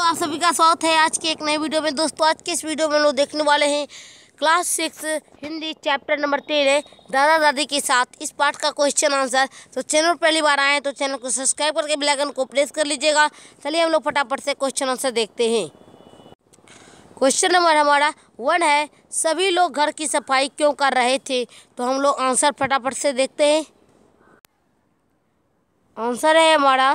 तो आप सभी का स्वागत है आज के एक नए वीडियो में दोस्तों आज के इस वीडियो में लोग देखने वाले हैं class six Hindi chapter number तेरह दादा दादी के साथ इस पार्ट का क्वेश्चन आंसर तो चैनल पहली बार आए तो चैनल को सब्सक्राइब करके बेलाइकन को प्रेस कर लीजिएगा चलिए हम लोग फटाफट से क्वेश्चन आंसर देखते हैं क्वेश्चन नंबर हमारा वन है सभी लोग घर की सफाई क्यों कर रहे थे तो हम लोग आंसर फटाफट से देखते हैं आंसर है हमारा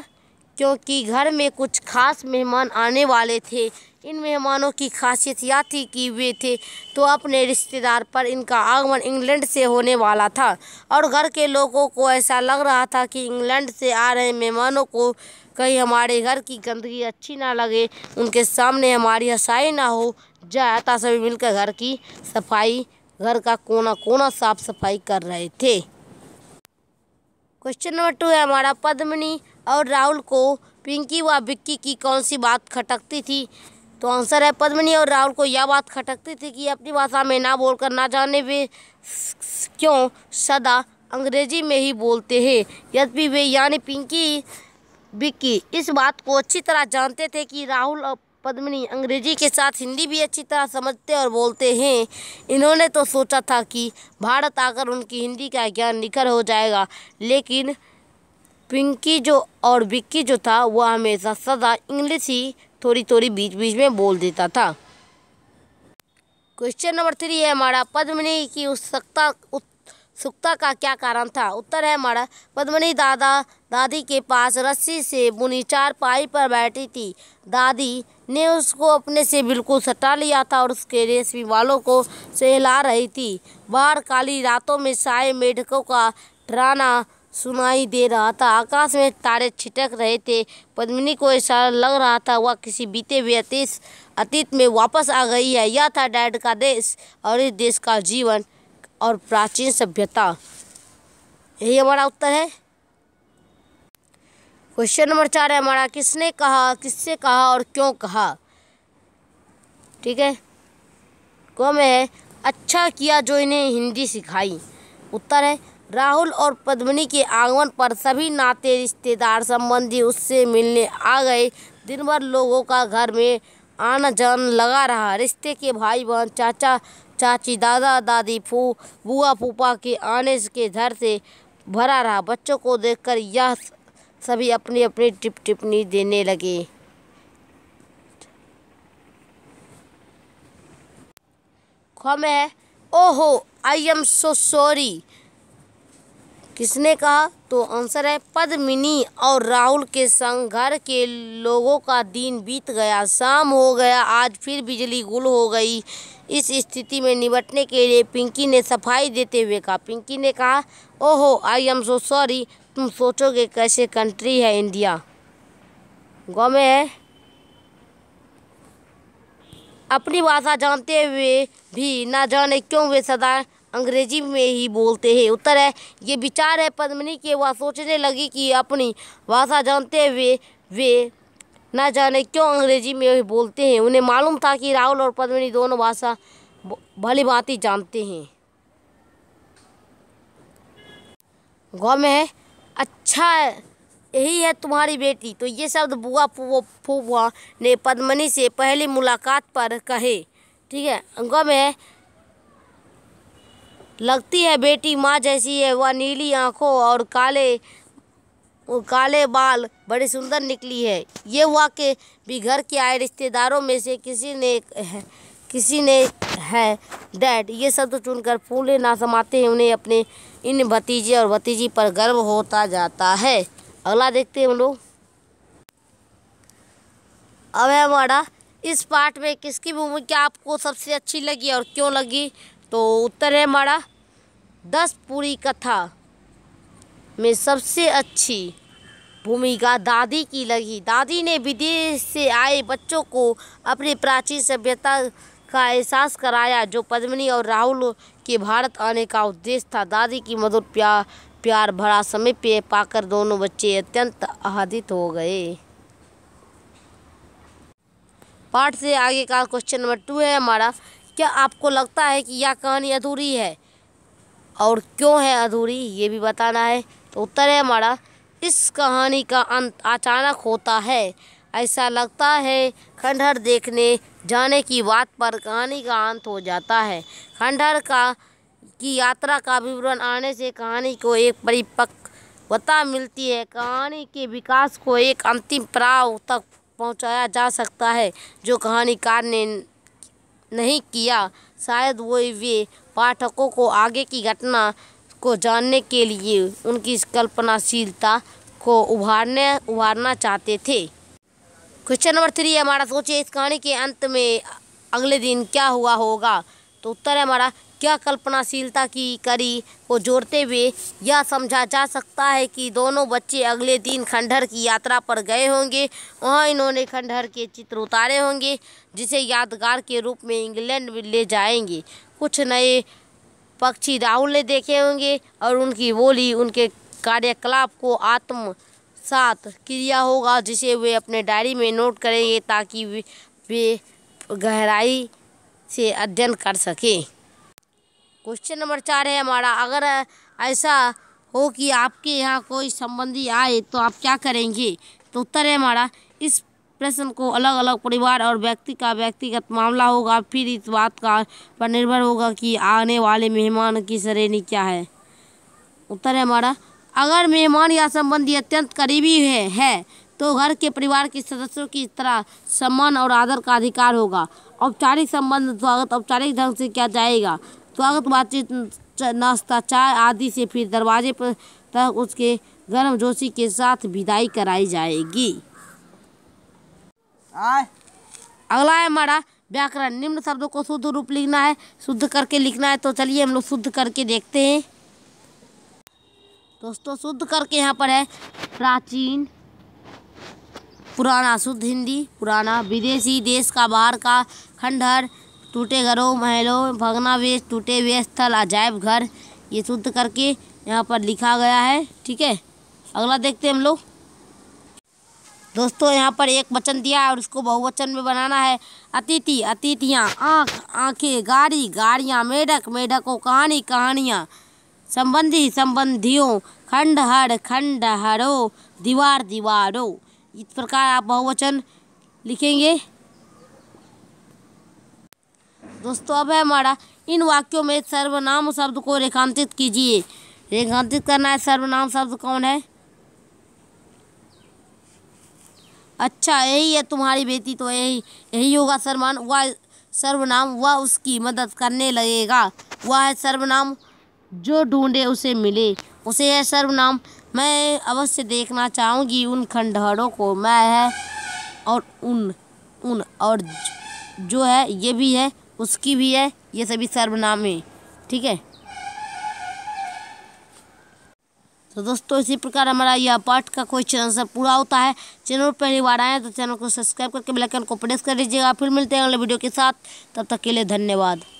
क्योंकि घर में कुछ खास मेहमान आने वाले थे इन मेहमानों की खासियत यह थी कि वे थे तो अपने रिश्तेदार पर इनका आगमन इंग्लैंड से होने वाला था और घर के लोगों को ऐसा लग रहा था कि इंग्लैंड से आ रहे मेहमानों को कहीं हमारे घर की गंदगी अच्छी ना लगे उनके सामने हमारी हसाई ना हो जाता सभी मिलकर घर की सफाई घर का कोना कोना साफ सफाई कर रहे थे क्वेश्चन नंबर टू है हमारा पद्मनी और राहुल को पिंकी व विक्की की कौन सी बात खटकती थी तो आंसर है पद्मनी और राहुल को यह बात खटकती थी कि अपनी भाषा में ना बोलकर ना जाने वे क्यों सदा अंग्रेजी में ही बोलते हैं यद्यपि वे यानी पिंकी विक्की इस बात को अच्छी तरह जानते थे कि राहुल और पद्मनी अंग्रेजी के साथ हिंदी भी अच्छी तरह समझते और बोलते हैं इन्होंने तो सोचा था कि भारत आकर उनकी हिंदी का ज्ञान निखर हो जाएगा लेकिन पिंकी जो और विक्की जो था वह हमेशा सदा इंग्लिश ही थोड़ी थोड़ी बीच बीच में बोल देता था क्वेश्चन नंबर थ्री है हमारा पद्मनी की उत्सुकता उत्सुकता का क्या कारण था उत्तर है हमारा पद्मनी दादा दादी के पास रस्सी से बुनी चार पाई पर बैठी थी दादी ने उसको अपने से बिल्कुल सटा लिया था और उसके रेशमी वालों को सहला रही थी बाहर काली रातों में साए मेढकों का डराना सुनाई दे रहा था आकाश में तारे छिटक रहे थे पद्मिनी को ऐसा लग रहा था वह किसी बीते हुए अतीत अतीत में वापस आ गई है यह था डैड का देश और इस देश का जीवन और प्राचीन सभ्यता यही हमारा उत्तर है क्वेश्चन नंबर चार है हमारा किसने कहा किससे कहा और क्यों कहा ठीक है कौन है अच्छा किया जो इन्हें हिंदी सिखाई उत्तर है राहुल और पद्मिनी के आगमन पर सभी नाते रिश्तेदार संबंधी उससे मिलने आ गए दिन भर लोगों का घर में आना जान लगा रहा रिश्ते के भाई बहन चाचा चाची दादा दादी फू बुआ फूपा के आने के घर से भरा रहा बच्चों को देखकर यह सभी अपनी अपनी टिप टिप्पणी देने लगे खमे है ओहो आई एम सो सॉरी किसने कहा तो आंसर है पद्मिनी और राहुल के संग घर के लोगों का दिन बीत गया शाम हो गया आज फिर बिजली गुल हो गई इस स्थिति में निपटने के लिए पिंकी ने सफाई देते हुए कहा पिंकी ने कहा ओहो आई एम सो सॉरी तुम सोचोगे कैसे कंट्री है इंडिया गौ में है अपनी भाषा जानते हुए भी ना जाने क्यों वे सदा अंग्रेजी में ही बोलते हैं उत्तर है ये विचार है पद्मनी के वह सोचने लगी कि अपनी भाषा जानते हुए वे न जाने क्यों अंग्रेजी में बोलते हैं उन्हें मालूम था कि राहुल और पद्मनी दोनों भाषा भली भांति जानते हैं गौ में अच्छा है यही है तुम्हारी बेटी तो ये शब्द बुआ फूफा ने पद्मनी से पहली मुलाकात पर कहे ठीक है गौ में है लगती है बेटी माँ जैसी है वह नीली आँखों और काले काले बाल बड़ी सुंदर निकली है ये वाक्य भी घर के आए रिश्तेदारों में से किसी ने किसी ने है डैड ये शब्द चुनकर फूले ना समाते हैं उन्हें अपने इन भतीजे और भतीजी पर गर्व होता जाता है अगला देखते हैं हम लोग अब है हमारा इस पार्ट में किसकी भूमिका आपको सबसे अच्छी लगी और क्यों लगी तो उत्तर है हमारा दस पूरी कथा में सबसे अच्छी भूमिका दादी की लगी दादी ने विदेश से आए बच्चों को अपनी प्राचीन सभ्यता का एहसास कराया जो पद्मिनी और राहुल के भारत आने का उद्देश्य था दादी की मधुर प्यार प्यार भरा समय पे पाकर दोनों बच्चे अत्यंत आहदित हो गए पाठ से आगे का क्वेश्चन नंबर टू है हमारा क्या आपको लगता है कि यह कहानी अधूरी है और क्यों है अधूरी ये भी बताना है तो उत्तर है हमारा इस कहानी का अंत अचानक होता है ऐसा लगता है खंडहर देखने जाने की बात पर कहानी का अंत हो जाता है खंडहर का की यात्रा का विवरण आने से कहानी को एक परिपक्वता मिलती है कहानी के विकास को एक अंतिम पड़ाव तक पहुंचाया जा सकता है जो कहानीकार ने नहीं किया शायद वो वे पाठकों को आगे की घटना को जानने के लिए उनकी कल्पनाशीलता को उभारने उभारना चाहते थे क्वेश्चन नंबर थ्री हमारा सोचिए इस कहानी के अंत में अगले दिन क्या हुआ होगा तो उत्तर है हमारा क्या कल्पनाशीलता की कड़ी को जोड़ते हुए यह समझा जा सकता है कि दोनों बच्चे अगले दिन खंडहर की यात्रा पर गए होंगे वहाँ इन्होंने खंडहर के चित्र उतारे होंगे जिसे यादगार के रूप में इंग्लैंड में ले जाएंगे कुछ नए पक्षी राहुल ने देखे होंगे और उनकी बोली उनके कार्यकलाप को आत्म साथ क्रिया होगा जिसे वे अपने डायरी में नोट करेंगे ताकि वे, वे गहराई से अध्ययन कर सकें क्वेश्चन नंबर चार है हमारा अगर ऐसा हो कि आपके यहाँ कोई संबंधी आए तो आप क्या करेंगे तो उत्तर है हमारा इस प्रश्न को अलग अलग परिवार और व्यक्ति का व्यक्तिगत मामला होगा फिर इस बात का पर निर्भर होगा कि आने वाले मेहमान की श्रेणी क्या है उत्तर है हमारा अगर मेहमान या संबंधी अत्यंत करीबी है, है तो घर के परिवार के सदस्यों की तरह सम्मान और आदर का अधिकार होगा औपचारिक संबंध स्वागत औपचारिक ढंग से किया जाएगा स्वागत बातचीत नाश्ता चाय आदि से फिर दरवाजे पर तक उसके गर्म जोशी के साथ विदाई कराई जाएगी अगला है हमारा व्याकरण निम्न शब्दों को शुद्ध रूप लिखना है शुद्ध करके लिखना है तो चलिए हम लोग शुद्ध करके देखते हैं दोस्तों शुद्ध करके यहाँ पर है प्राचीन पुराना शुद्ध हिंदी पुराना विदेशी देश का बाहर का खंडहर टूटे घरों महलों भगना वेश टूटे हुए स्थल अजायब घर ये शुद्ध करके यहाँ पर लिखा गया है ठीक है अगला देखते हैं हम लोग दोस्तों यहाँ पर एक वचन दिया है और उसको बहुवचन में बनाना है अतिथि अतिथियाँ आँख आँखें गाड़ी गाड़ियाँ मेढक मेढकों कहानी कहानियाँ संबंधी संबंधियों खंडहर खंडहरों दीवार दीवारों इस प्रकार आप बहुवचन लिखेंगे दोस्तों अब है हमारा इन वाक्यों में सर्वनाम शब्द को रेखांतित कीजिए रेखांतित करना है सर्वनाम शब्द कौन है अच्छा यही है तुम्हारी बेटी तो यही यही होगा सर्वनाम वह सर्वनाम वह उसकी मदद करने लगेगा वह है सर्वनाम जो ढूंढे उसे मिले उसे है सर्वनाम मैं अवश्य देखना चाहूँगी उन खंडहरों को मैं है और उन उन और जो है ये भी है उसकी भी है ये सभी सर्वनाम है ठीक है तो दोस्तों इसी प्रकार हमारा यह पाठ का क्वेश्चन आंसर पूरा होता है चैनल पहली बार आए तो चैनल को सब्सक्राइब करके बेल आइकन को प्रेस कर लीजिएगा फिर मिलते हैं अगले वीडियो के साथ तब तक के लिए धन्यवाद